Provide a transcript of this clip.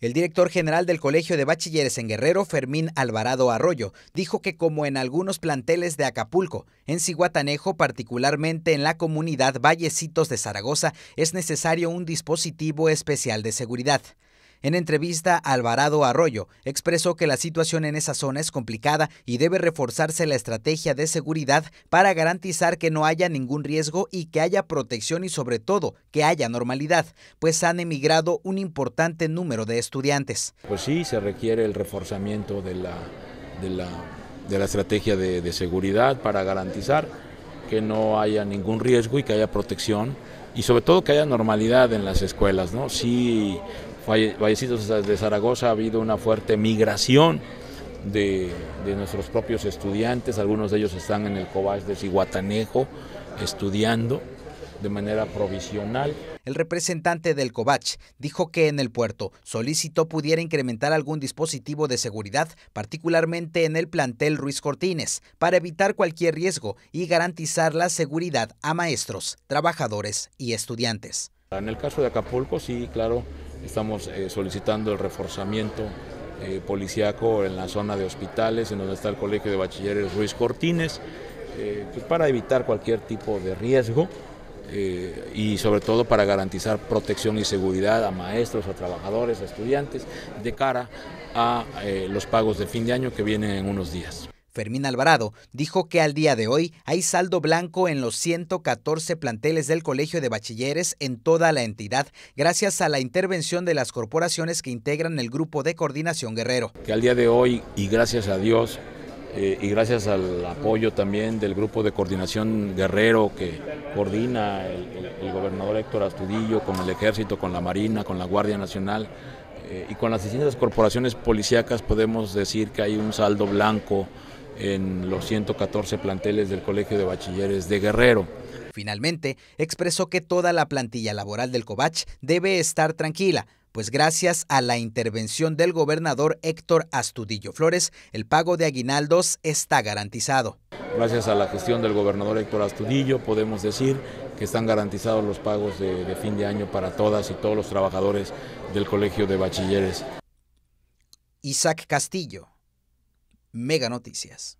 El director general del Colegio de Bachilleres en Guerrero, Fermín Alvarado Arroyo, dijo que como en algunos planteles de Acapulco, en Ciguatanejo, particularmente en la comunidad Vallecitos de Zaragoza, es necesario un dispositivo especial de seguridad. En entrevista, Alvarado Arroyo expresó que la situación en esa zona es complicada y debe reforzarse la estrategia de seguridad para garantizar que no haya ningún riesgo y que haya protección y sobre todo que haya normalidad, pues han emigrado un importante número de estudiantes. Pues sí, se requiere el reforzamiento de la, de la, estrategia de, de seguridad para garantizar que no haya ningún riesgo y que haya protección y sobre todo que haya normalidad en las escuelas, ¿no? Sí vallecitos de Zaragoza ha habido una fuerte migración de, nuestros propios estudiantes, algunos de ellos están en el Cobach de Ciguatanejo estudiando de manera provisional. El representante del COBACH dijo que en el puerto solicitó pudiera incrementar algún dispositivo de seguridad, particularmente en el plantel Ruiz Cortines, para evitar cualquier riesgo y garantizar la seguridad a maestros, trabajadores y estudiantes. En el caso de Acapulco, sí, claro, Estamos eh, solicitando el reforzamiento eh, policiaco en la zona de hospitales, en donde está el Colegio de Bachilleres Ruiz Cortines, eh, pues para evitar cualquier tipo de riesgo eh, y sobre todo para garantizar protección y seguridad a maestros, a trabajadores, a estudiantes, de cara a los pagos de fin de año que vienen en unos días. Fermín Alvarado, dijo que al día de hoy hay saldo blanco en los 114 planteles del Colegio de Bachilleres en toda la entidad, gracias a la intervención de las corporaciones que integran el grupo de coordinación guerrero. Que al día de hoy, y gracias a Dios, eh, y gracias al apoyo también del grupo de coordinación guerrero que coordina el, gobernador Héctor Astudillo con el ejército, con la Marina, con la Guardia Nacional eh, y con las distintas corporaciones policíacas podemos decir que hay un saldo blanco en los 114 planteles del Colegio de Bachilleres de Guerrero. Finalmente, expresó que toda la plantilla laboral del Cobach debe estar tranquila, pues gracias a la intervención del gobernador Héctor Astudillo Flores, el pago de aguinaldos está garantizado. Gracias a la gestión del gobernador Héctor Astudillo podemos decir que están garantizados los pagos de, de fin de año para todas y todos los trabajadores del Colegio de Bachilleres. Isaac Castillo, Mega Noticias.